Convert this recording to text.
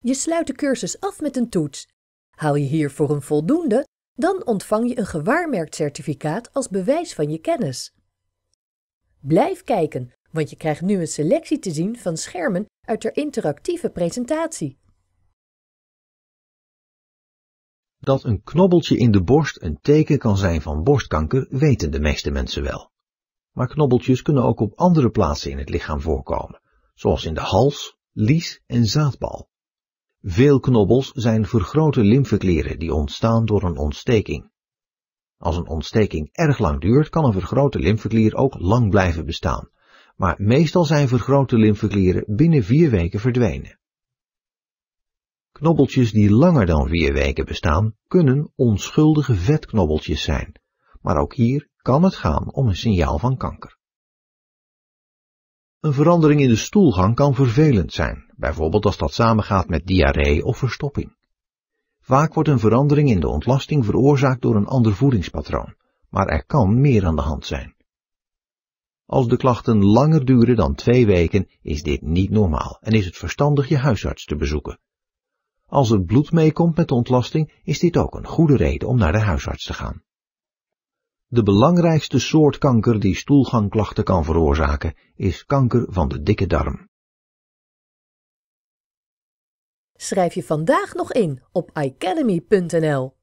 Je sluit de cursus af met een toets. Haal je hiervoor een voldoende, dan ontvang je een gewaarmerkt certificaat als bewijs van je kennis. Blijf kijken, want je krijgt nu een selectie te zien van schermen uit de interactieve presentatie. Dat een knobbeltje in de borst een teken kan zijn van borstkanker weten de meeste mensen wel. Maar knobbeltjes kunnen ook op andere plaatsen in het lichaam voorkomen, zoals in de hals, lies en zaadbal. Veel knobbels zijn vergrote lymfeklieren die ontstaan door een ontsteking. Als een ontsteking erg lang duurt, kan een vergrote lymfeklier ook lang blijven bestaan, maar meestal zijn vergrote lymfeklieren binnen vier weken verdwenen. Knobbeltjes die langer dan vier weken bestaan, kunnen onschuldige vetknobbeltjes zijn, maar ook hier kan het gaan om een signaal van kanker. Een verandering in de stoelgang kan vervelend zijn bijvoorbeeld als dat samengaat met diarree of verstopping. Vaak wordt een verandering in de ontlasting veroorzaakt door een ander voedingspatroon, maar er kan meer aan de hand zijn. Als de klachten langer duren dan twee weken, is dit niet normaal en is het verstandig je huisarts te bezoeken. Als er bloed meekomt met de ontlasting, is dit ook een goede reden om naar de huisarts te gaan. De belangrijkste soort kanker die stoelgangklachten kan veroorzaken, is kanker van de dikke darm. Schrijf je vandaag nog in op academy.nl.